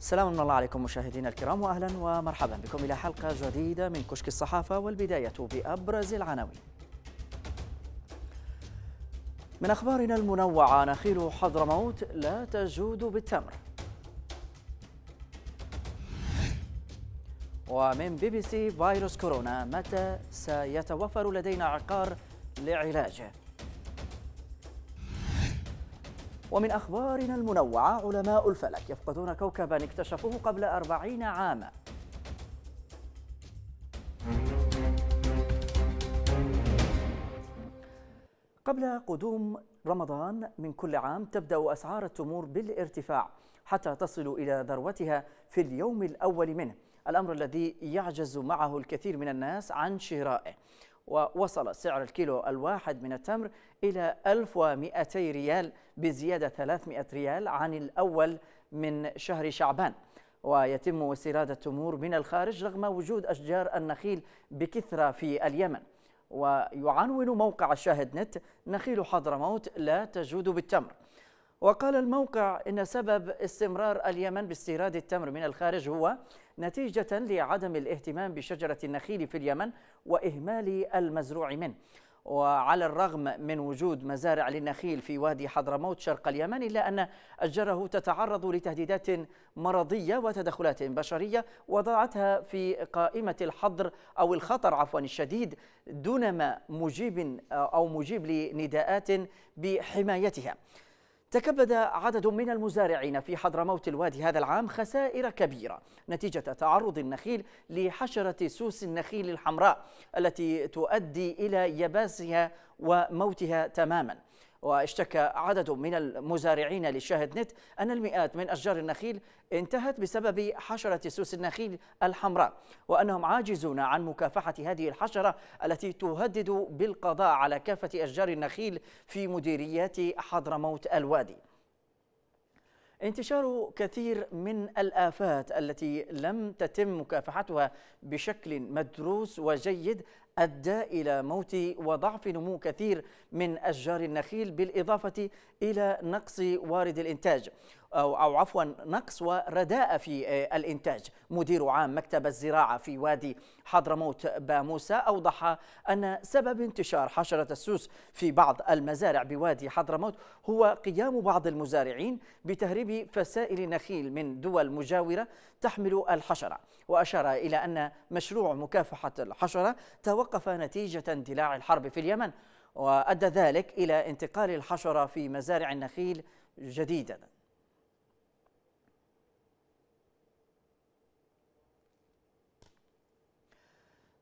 سلام من الله عليكم مشاهدينا الكرام واهلا ومرحبا بكم الى حلقه جديده من كشك الصحافه والبدايه بابرز العناوين. من اخبارنا المنوعه نخيل حضرموت لا تجود بالتمر. ومن بي بي سي فيروس كورونا متى سيتوفر لدينا عقار لعلاجه. ومن أخبارنا المنوعة علماء الفلك يفقدون كوكبا اكتشفوه قبل أربعين عاما قبل قدوم رمضان من كل عام تبدأ أسعار التمور بالارتفاع حتى تصل إلى ذروتها في اليوم الأول منه الأمر الذي يعجز معه الكثير من الناس عن شرائه ووصل سعر الكيلو الواحد من التمر إلى 1200 ريال بزيادة 300 ريال عن الأول من شهر شعبان ويتم استيراد التمور من الخارج رغم وجود أشجار النخيل بكثرة في اليمن ويعنون موقع الشاهد نت نخيل حضرموت لا تجود بالتمر وقال الموقع إن سبب استمرار اليمن باستيراد التمر من الخارج هو نتيجة لعدم الاهتمام بشجرة النخيل في اليمن وإهمال المزروع منه وعلى الرغم من وجود مزارع للنخيل في وادي حضرموت شرق اليمن إلا أن أشجاره تتعرض لتهديدات مرضية وتدخلات بشرية وضعتها في قائمة الحظر أو الخطر عفوا الشديد دونما مجيب أو مجيب لنداءات بحمايتها تكبد عدد من المزارعين في حضرموت الوادي هذا العام خسائر كبيرة نتيجة تعرض النخيل لحشرة سوس النخيل الحمراء التي تؤدي إلى يباسها وموتها تماماً واشتكى عدد من المزارعين لشاهد نت أن المئات من أشجار النخيل انتهت بسبب حشرة سوس النخيل الحمراء وأنهم عاجزون عن مكافحة هذه الحشرة التي تهدد بالقضاء على كافة أشجار النخيل في مديريات حضرموت الوادي انتشار كثير من الآفات التي لم تتم مكافحتها بشكل مدروس وجيد أدى إلى موت وضعف نمو كثير من أشجار النخيل بالإضافة إلى نقص وارد الإنتاج أو, أو عفوا نقص ورداء في آه، الإنتاج مدير عام مكتب الزراعة في وادي حضرموت باموسى أوضح أن سبب انتشار حشرة السوس في بعض المزارع بوادي حضرموت هو قيام بعض المزارعين بتهريب فسائل نخيل من دول مجاورة تحمل الحشرة وأشار إلى أن مشروع مكافحة الحشرة توقف نتيجة اندلاع الحرب في اليمن وأدى ذلك إلى انتقال الحشرة في مزارع النخيل جديدا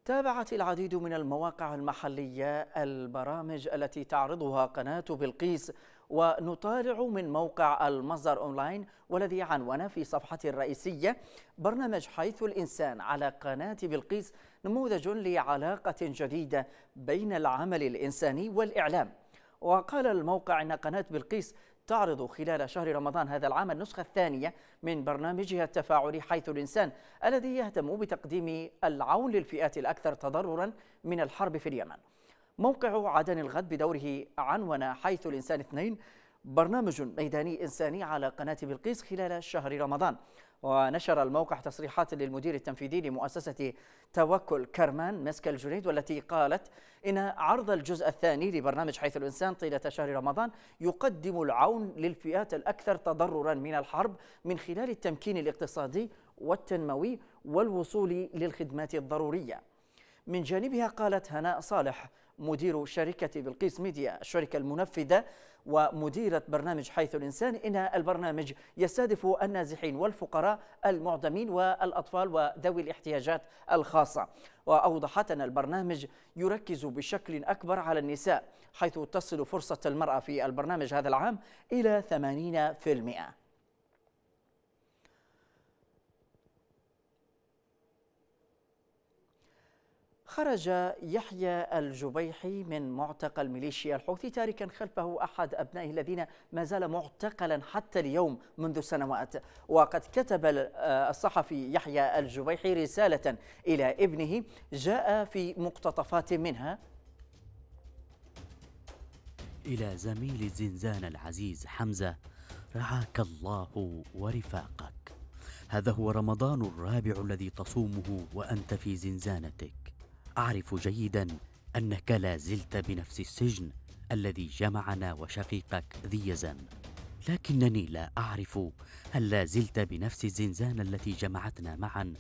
تابعت العديد من المواقع المحلية البرامج التي تعرضها قناة بلقيس ونطالع من موقع المصدر أونلاين والذي عنوان في صفحته الرئيسية برنامج حيث الإنسان على قناة بلقيس نموذج لعلاقة جديدة بين العمل الإنساني والإعلام وقال الموقع أن قناة بلقيس تعرض خلال شهر رمضان هذا العام النسخة الثانية من برنامجها التفاعلي حيث الإنسان الذي يهتم بتقديم العون للفئات الأكثر تضررا من الحرب في اليمن موقع عدن الغد بدوره عنون حيث الإنسان اثنين برنامج ميداني إنساني على قناة بلقيس خلال شهر رمضان ونشر الموقع تصريحات للمدير التنفيذي لمؤسسة توكل كرمان مسك الجريد والتي قالت إن عرض الجزء الثاني لبرنامج حيث الإنسان طيلة شهر رمضان يقدم العون للفئات الأكثر تضررا من الحرب من خلال التمكين الاقتصادي والتنموي والوصول للخدمات الضرورية من جانبها قالت هناء صالح مدير شركة بلقيس ميديا الشركة المنفذة ومديرة برنامج حيث الإنسان إن البرنامج يستهدف النازحين والفقراء المعدمين والأطفال وذوي الاحتياجات الخاصة وأوضحت أن البرنامج يركز بشكل أكبر على النساء حيث تصل فرصة المرأة في البرنامج هذا العام إلى 80% خرج يحيى الجبيحي من معتقل ميليشيا الحوثي تاركا خلفه أحد أبنائه الذين ما زال معتقلا حتى اليوم منذ سنوات وقد كتب آه، الصحفي يحيى الجبيحي رسالة إلى ابنه جاء في مقتطفات منها إلى زميل زنزان العزيز حمزة رعاك الله ورفاقك هذا هو رمضان الرابع الذي تصومه وأنت في زنزانتك أعرف جيدا أنك لا زلت بنفس السجن الذي جمعنا وشقيقك ذي يزن لكنني لا أعرف هل لا زلت بنفس الزنزانة التي جمعتنا معا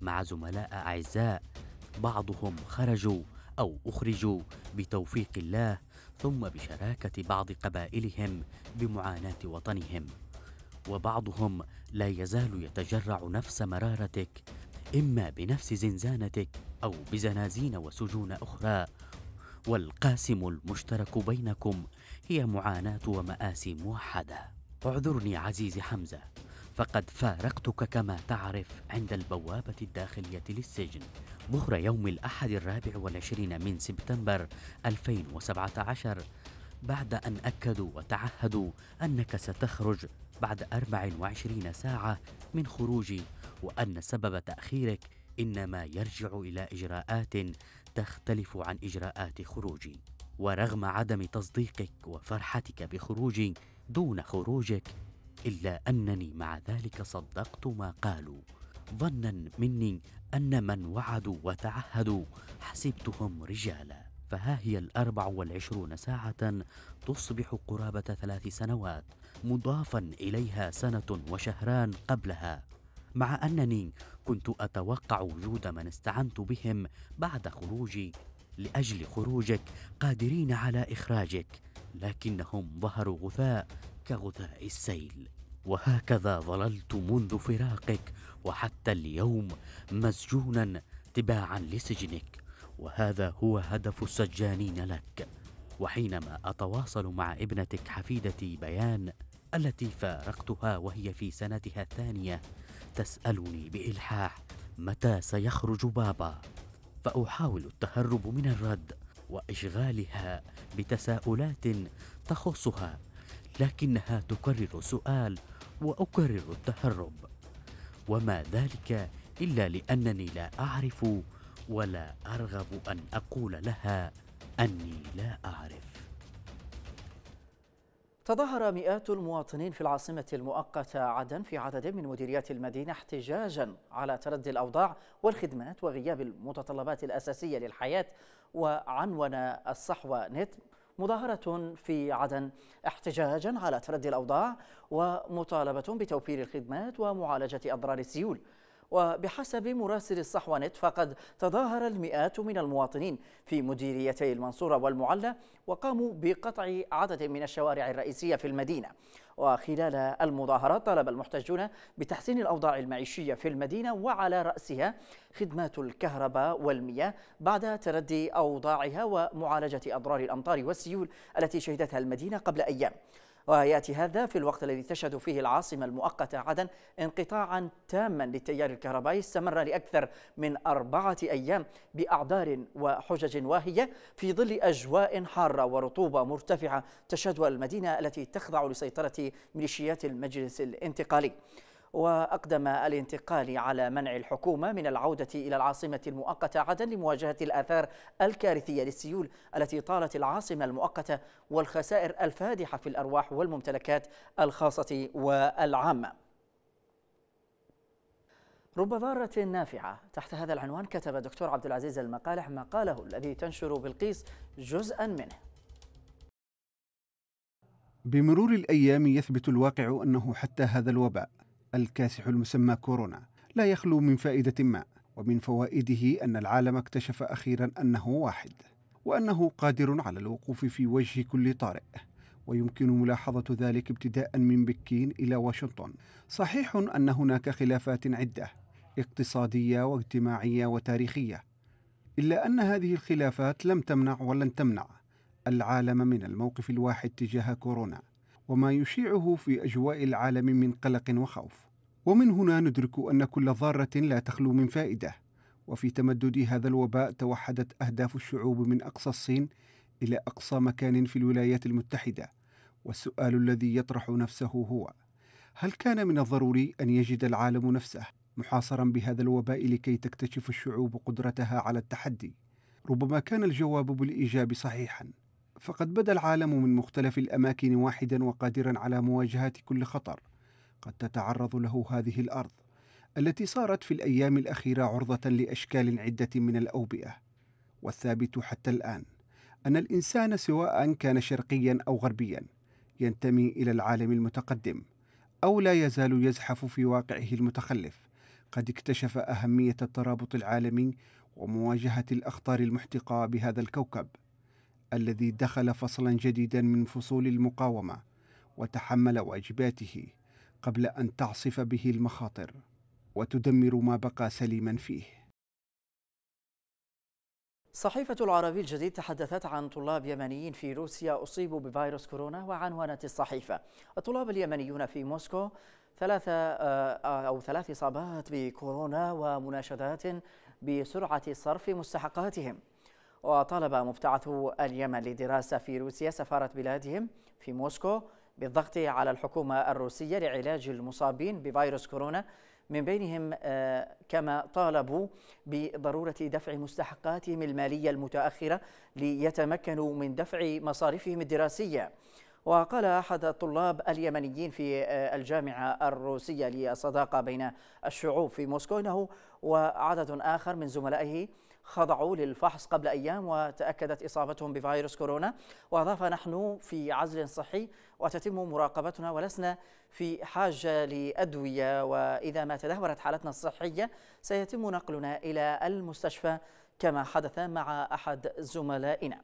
مع زملاء أعزاء بعضهم خرجوا أو أخرجوا بتوفيق الله ثم بشراكة بعض قبائلهم بمعاناة وطنهم وبعضهم لا يزال يتجرع نفس مرارتك إما بنفس زنزانتك أو بزنازين وسجون أخرى والقاسم المشترك بينكم هي معاناة ومآسي موحدة اعذرني عزيزي حمزة فقد فارقتك كما تعرف عند البوابة الداخلية للسجن ظهر يوم الأحد الرابع والعشرين من سبتمبر 2017 بعد أن أكدوا وتعهدوا أنك ستخرج بعد 24 ساعة من خروجي وأن سبب تأخيرك إنما يرجع إلى إجراءات تختلف عن إجراءات خروجي ورغم عدم تصديقك وفرحتك بخروجي دون خروجك إلا أنني مع ذلك صدقت ما قالوا ظنا مني أن من وعدوا وتعهدوا حسبتهم رجالا فها هي الأربع والعشرون ساعة تصبح قرابة ثلاث سنوات مضافا إليها سنة وشهران قبلها مع أنني كنت أتوقع وجود من استعنت بهم بعد خروجي لأجل خروجك قادرين على إخراجك لكنهم ظهروا غثاء كغثاء السيل وهكذا ظللت منذ فراقك وحتى اليوم مسجونا تباعا لسجنك وهذا هو هدف السجانين لك وحينما أتواصل مع ابنتك حفيدتي بيان التي فارقتها وهي في سنتها الثانية تسألني بإلحاح متى سيخرج بابا فأحاول التهرب من الرد وإشغالها بتساؤلات تخصها لكنها تكرر السؤال وأكرر التهرب وما ذلك إلا لأنني لا أعرف ولا أرغب أن أقول لها أني لا أعرف تظاهر مئات المواطنين في العاصمة المؤقتة عدن في عدد من مديريات المدينة احتجاجا على تردي الأوضاع والخدمات وغياب المتطلبات الأساسية للحياة وعنون الصحوة نت مظاهرة في عدن احتجاجا على تردي الأوضاع ومطالبة بتوفير الخدمات ومعالجة أضرار السيول وبحسب مراسل الصحوانت فقد تظاهر المئات من المواطنين في مديريتي المنصورة والمعلة وقاموا بقطع عدد من الشوارع الرئيسية في المدينة وخلال المظاهرات طلب المحتجون بتحسين الأوضاع المعيشية في المدينة وعلى رأسها خدمات الكهرباء والمياه بعد تردي أوضاعها ومعالجة أضرار الأمطار والسيول التي شهدتها المدينة قبل أيام ويأتي هذا في الوقت الذي تشهد فيه العاصمة المؤقتة عدن انقطاعا تاما للتيار الكهربائي استمر لأكثر من أربعة أيام بأعذار وحجج واهية في ظل أجواء حارة ورطوبة مرتفعة تشهدها المدينة التي تخضع لسيطرة ميليشيات المجلس الانتقالي وأقدم الانتقال على منع الحكومة من العودة إلى العاصمة المؤقتة عدن لمواجهة الآثار الكارثية للسيول التي طالت العاصمة المؤقتة والخسائر الفادحة في الأرواح والممتلكات الخاصة والعامة رب ضارة نافعة تحت هذا العنوان كتب دكتور عبد العزيز المقالح ما قاله الذي تنشر بلقيس جزءا منه بمرور الأيام يثبت الواقع أنه حتى هذا الوباء الكاسح المسمى كورونا لا يخلو من فائدة ما ومن فوائده أن العالم اكتشف أخيرا أنه واحد وأنه قادر على الوقوف في وجه كل طارئ ويمكن ملاحظة ذلك ابتداء من بكين إلى واشنطن صحيح أن هناك خلافات عدة اقتصادية واجتماعية وتاريخية إلا أن هذه الخلافات لم تمنع ولن تمنع العالم من الموقف الواحد تجاه كورونا وما يشيعه في اجواء العالم من قلق وخوف ومن هنا ندرك ان كل ضاره لا تخلو من فائده وفي تمدد هذا الوباء توحدت اهداف الشعوب من اقصى الصين الى اقصى مكان في الولايات المتحده والسؤال الذي يطرح نفسه هو هل كان من الضروري ان يجد العالم نفسه محاصرا بهذا الوباء لكي تكتشف الشعوب قدرتها على التحدي ربما كان الجواب بالايجاب صحيحا فقد بدا العالم من مختلف الاماكن واحدا وقادرا على مواجهه كل خطر قد تتعرض له هذه الارض التي صارت في الايام الاخيره عرضه لاشكال عده من الاوبئه والثابت حتى الان ان الانسان سواء كان شرقيا او غربيا ينتمي الى العالم المتقدم او لا يزال يزحف في واقعه المتخلف قد اكتشف اهميه الترابط العالمي ومواجهه الاخطار المحتقه بهذا الكوكب الذي دخل فصلا جديدا من فصول المقاومه وتحمل واجباته قبل ان تعصف به المخاطر وتدمر ما بقى سليما فيه صحيفة العربي الجديد تحدثت عن طلاب يمنيين في روسيا أصيبوا بفيروس كورونا وعنونت الصحيفة الطلاب اليمنيون في موسكو ثلاثة آه، أو ثلاث إصابات بكورونا ومناشدات بسرعة صرف مستحقاتهم وطالب مبتعث اليمن للدراسة في روسيا سفارة بلادهم في موسكو بالضغط على الحكومة الروسية لعلاج المصابين بفيروس كورونا من بينهم آه، كما طالبوا بضرورة دفع مستحقاتهم المالية المتأخرة ليتمكنوا من دفع مصاريفهم الدراسية وقال أحد الطلاب اليمنيين في آه، الجامعة الروسية للصداقة بين الشعوب في موسكو إنه وعدد آخر من زملائه خضعوا للفحص قبل أيام وتأكدت إصابتهم بفيروس كورونا وأضاف نحن في عزل صحي وتتم مراقبتنا ولسنا في حاجة لأدوية وإذا ما تدهورت حالتنا الصحية سيتم نقلنا إلى المستشفى كما حدث مع أحد زملائنا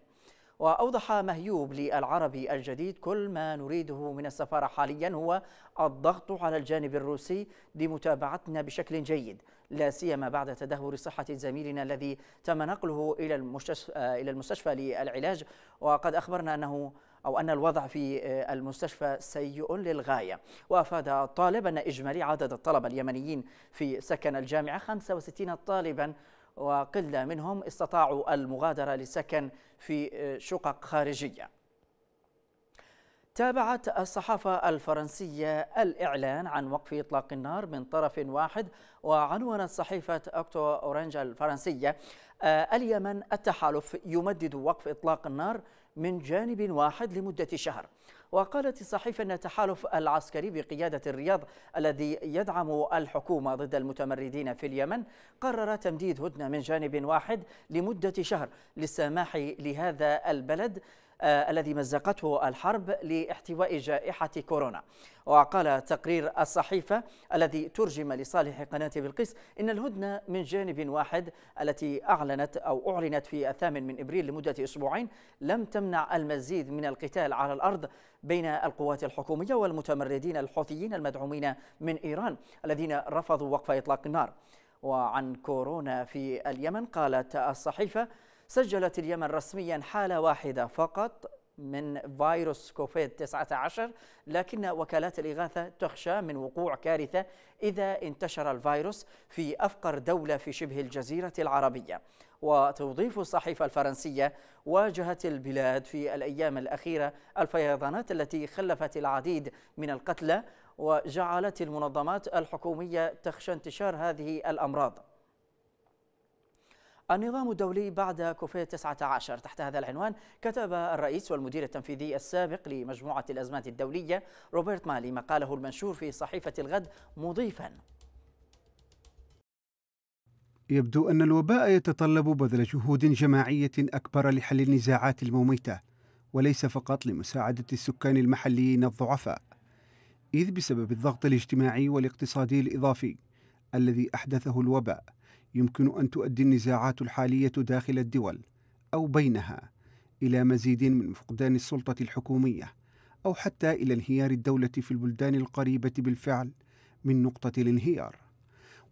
وأوضح مهيوب للعربي الجديد كل ما نريده من السفارة حاليا هو الضغط على الجانب الروسي لمتابعتنا بشكل جيد لا سيما بعد تدهور صحة زميلنا الذي تم نقله إلى المستشفى, إلى المستشفى للعلاج وقد أخبرنا أنه أو أن الوضع في المستشفى سيء للغاية وأفاد طالب أن إجمالي عدد الطلبة اليمنيين في سكن الجامعة 65 طالبا وقلة منهم استطاعوا المغادرة للسكن في شقق خارجية تابعت الصحافة الفرنسية الإعلان عن وقف إطلاق النار من طرف واحد وعنونت صحيفة أكتو أورانج الفرنسية آه، اليمن التحالف يمدد وقف إطلاق النار من جانب واحد لمدة شهر وقالت الصحيفة أن التحالف العسكري بقيادة الرياض الذي يدعم الحكومة ضد المتمردين في اليمن قرر تمديد هدنة من جانب واحد لمدة شهر للسماح لهذا البلد آه، الذي مزقته الحرب لاحتواء جائحة كورونا وقال تقرير الصحيفة الذي ترجم لصالح قناة بلقيس إن الهدنة من جانب واحد التي أعلنت أو أعلنت في الثامن من إبريل لمدة أسبوعين لم تمنع المزيد من القتال على الأرض بين القوات الحكومية والمتمردين الحوثيين المدعومين من إيران الذين رفضوا وقف إطلاق النار وعن كورونا في اليمن قالت الصحيفة سجلت اليمن رسميا حالة واحدة فقط من فيروس كوفيد 19 لكن وكالات الإغاثة تخشى من وقوع كارثة إذا انتشر الفيروس في أفقر دولة في شبه الجزيرة العربية وتضيف الصحيفة الفرنسية واجهت البلاد في الأيام الأخيرة الفيضانات التي خلفت العديد من القتلى وجعلت المنظمات الحكومية تخشى انتشار هذه الأمراض النظام الدولي بعد كوفيد 19 تحت هذا العنوان كتب الرئيس والمدير التنفيذي السابق لمجموعة الأزمات الدولية روبرت مالي مقاله المنشور في صحيفة الغد مضيفاً يبدو أن الوباء يتطلب بذل جهود جماعية أكبر لحل النزاعات المميتة وليس فقط لمساعدة السكان المحليين الضعفاء إذ بسبب الضغط الاجتماعي والاقتصادي الإضافي الذي أحدثه الوباء يمكن أن تؤدي النزاعات الحالية داخل الدول أو بينها إلى مزيد من فقدان السلطة الحكومية أو حتى إلى انهيار الدولة في البلدان القريبة بالفعل من نقطة الانهيار.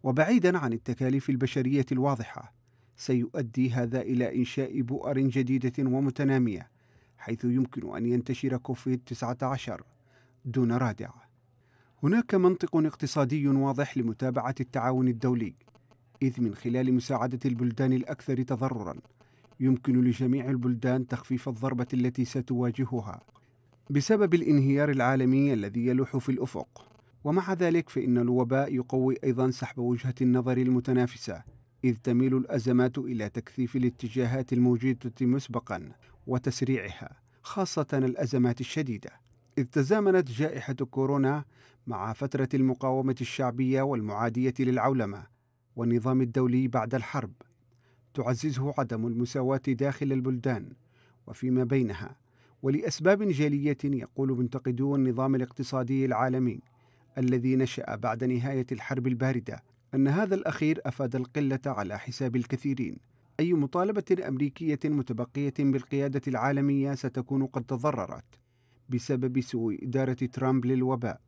وبعيدا عن التكاليف البشرية الواضحة، سيؤدي هذا إلى إنشاء بؤر جديدة ومتنامية، حيث يمكن أن ينتشر كوفيد 19 دون رادع. هناك منطق اقتصادي واضح لمتابعة التعاون الدولي إذ من خلال مساعدة البلدان الأكثر تضررا يمكن لجميع البلدان تخفيف الضربة التي ستواجهها بسبب الانهيار العالمي الذي يلوح في الأفق ومع ذلك فإن الوباء يقوي أيضا سحب وجهة النظر المتنافسة إذ تميل الأزمات إلى تكثيف الاتجاهات الموجودة مسبقا وتسريعها خاصة الأزمات الشديدة إذ تزامنت جائحة كورونا مع فترة المقاومة الشعبية والمعادية للعولمة والنظام الدولي بعد الحرب تعززه عدم المساواة داخل البلدان وفيما بينها ولأسباب جالية يقول منتقدو النظام الاقتصادي العالمي الذي نشأ بعد نهاية الحرب الباردة أن هذا الأخير أفاد القلة على حساب الكثيرين أي مطالبة أمريكية متبقية بالقيادة العالمية ستكون قد تضررت بسبب سوء إدارة ترامب للوباء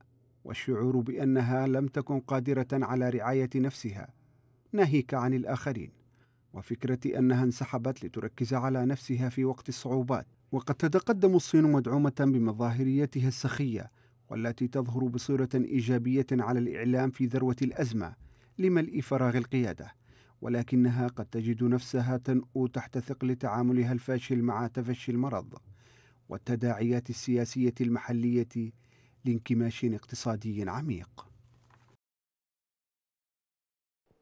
والشعور بأنها لم تكن قادرة على رعاية نفسها ناهيك عن الآخرين وفكرة أنها انسحبت لتركز على نفسها في وقت الصعوبات وقد تتقدم الصين مدعومة بمظاهريتها السخية والتي تظهر بصورة إيجابية على الإعلام في ذروة الأزمة لملء فراغ القيادة ولكنها قد تجد نفسها تنؤو تحت ثقل تعاملها الفاشل مع تفشي المرض والتداعيات السياسية المحلية لانكماش اقتصادي عميق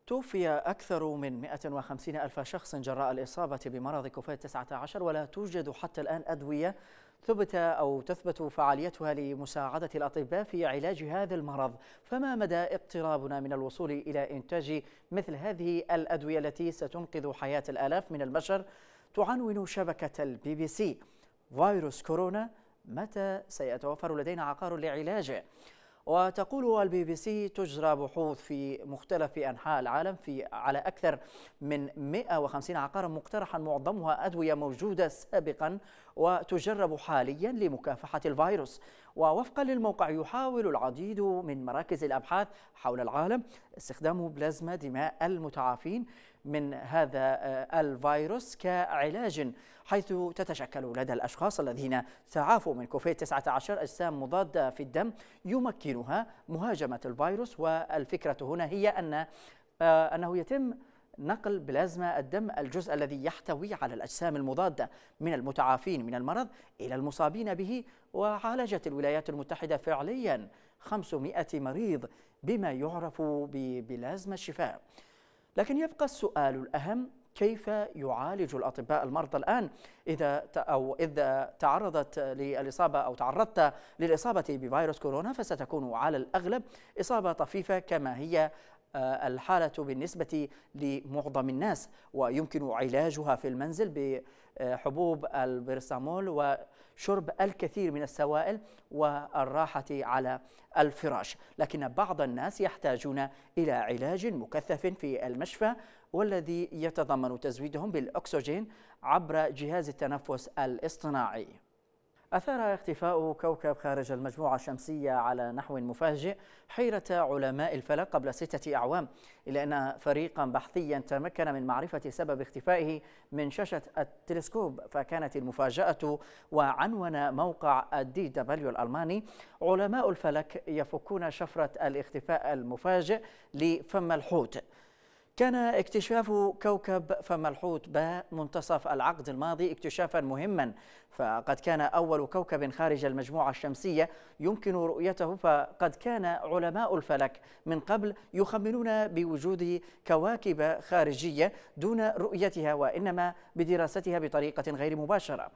توفي أكثر من 150 ألف شخص جراء الإصابة بمرض كوفيد-19 ولا توجد حتى الآن أدوية ثبت أو تثبت فعاليتها لمساعدة الأطباء في علاج هذا المرض فما مدى اقترابنا من الوصول إلى إنتاج مثل هذه الأدوية التي ستنقذ حياة الآلاف من البشر تعنون شبكة البي بي سي فيروس كورونا متى سيتوفر لدينا عقار لعلاجه وتقول البي بي سي تجرى بحوث في مختلف أنحاء العالم في على أكثر من 150 عقارا مقترحا معظمها أدوية موجودة سابقا وتجرب حاليا لمكافحة الفيروس ووفقا للموقع يحاول العديد من مراكز الأبحاث حول العالم استخدام بلازما دماء المتعافين من هذا آه، الفيروس كعلاج حيث تتشكل لدى الأشخاص الذين تعافوا من كوفيد 19 أجسام مضادة في الدم يمكنها مهاجمة الفيروس والفكرة هنا هي أن آه، أنه يتم نقل بلازما الدم الجزء الذي يحتوي على الأجسام المضادة من المتعافين من المرض إلى المصابين به وعالجت الولايات المتحدة فعليا 500 مريض بما يعرف ببلازما الشفاء لكن يبقى السؤال الأهم كيف يعالج الأطباء المرضى الآن إذا أو إذا تعرضت للإصابة أو تعرضت للإصابة بفيروس كورونا فستكون على الأغلب إصابة طفيفة كما هي آه، الحالة بالنسبة لمعظم الناس ويمكن علاجها في المنزل بحبوب البرسامول وشرب الكثير من السوائل والراحة على الفراش لكن بعض الناس يحتاجون إلى علاج مكثف في المشفى والذي يتضمن تزويدهم بالأكسجين عبر جهاز التنفس الاصطناعي أثار اختفاء كوكب خارج المجموعة الشمسية على نحو مفاجئ حيرة علماء الفلك قبل ستة أعوام إلا أن فريقا بحثيا تمكن من معرفة سبب اختفائه من شاشة التلسكوب فكانت المفاجأة وعنون موقع الدي دبليو الألماني علماء الفلك يفكون شفرة الاختفاء المفاجئ لفم الحوت كان اكتشاف كوكب فملحوت باء منتصف العقد الماضي اكتشافا مهما فقد كان أول كوكب خارج المجموعة الشمسية يمكن رؤيته فقد كان علماء الفلك من قبل يخمنون بوجود كواكب خارجية دون رؤيتها وإنما بدراستها بطريقة غير مباشرة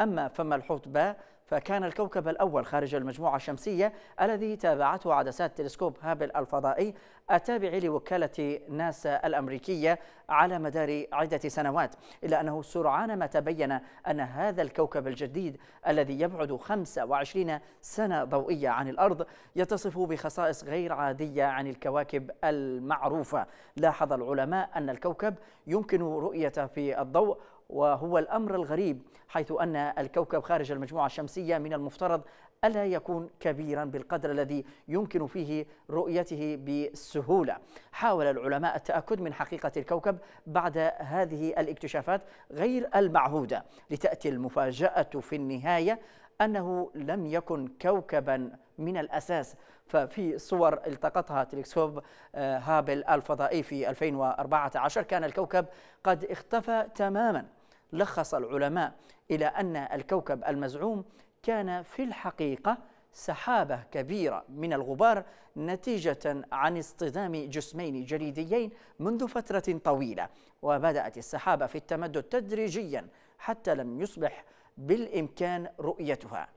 أما فملحوت باء فكان الكوكب الأول خارج المجموعة الشمسية الذي تابعته عدسات تلسكوب هابل الفضائي التابع لوكالة ناسا الأمريكية على مدار عدة سنوات إلا أنه سرعان ما تبين أن هذا الكوكب الجديد الذي يبعد 25 سنة ضوئية عن الأرض يتصف بخصائص غير عادية عن الكواكب المعروفة لاحظ العلماء أن الكوكب يمكن رؤيته في الضوء وهو الأمر الغريب حيث أن الكوكب خارج المجموعة الشمسية من المفترض ألا يكون كبيرا بالقدر الذي يمكن فيه رؤيته بسهولة حاول العلماء التأكد من حقيقة الكوكب بعد هذه الاكتشافات غير المعهودة لتأتي المفاجأة في النهاية أنه لم يكن كوكبا من الأساس ففي صور التقطها تلسكوب آه، هابل الفضائي في 2014 كان الكوكب قد اختفى تماماً لخص العلماء إلى أن الكوكب المزعوم كان في الحقيقة سحابة كبيرة من الغبار نتيجة عن اصطدام جسمين جليديين منذ فترة طويلة وبدأت السحابة في التمدد تدريجيا حتى لم يصبح بالإمكان رؤيتها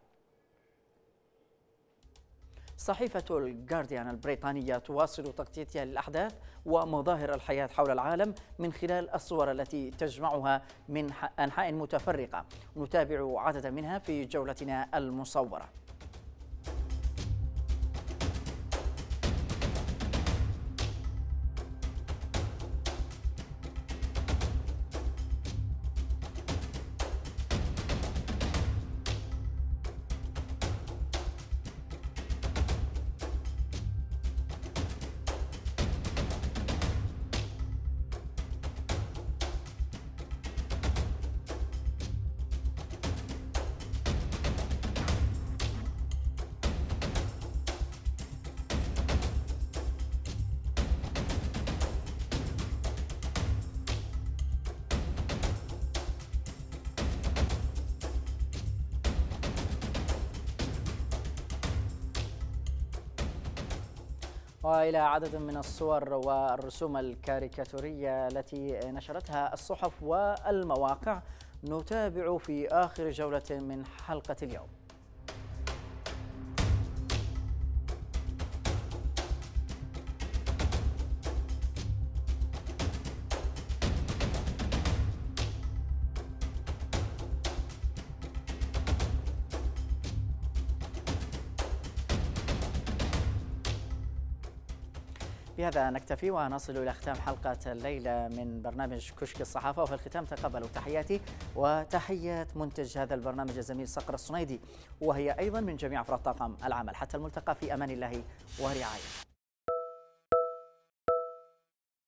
صحيفة الجارديان البريطانية تواصل تغطيتها للأحداث ومظاهر الحياة حول العالم من خلال الصور التي تجمعها من أنحاء متفرقة نتابع عددا منها في جولتنا المصورة وإلى عدد من الصور والرسوم الكاريكاتورية التي نشرتها الصحف والمواقع نتابع في آخر جولة من حلقة اليوم بهذا نكتفي ونصل إلى ختام حلقة الليلة من برنامج كشك الصحافة وفي الختام تقبلوا تحياتي وتحيات منتج هذا البرنامج الزميل صقر الصنيدي وهي أيضا من جميع أفراد طاقم العمل حتى الملتقى في أمان الله ورعايته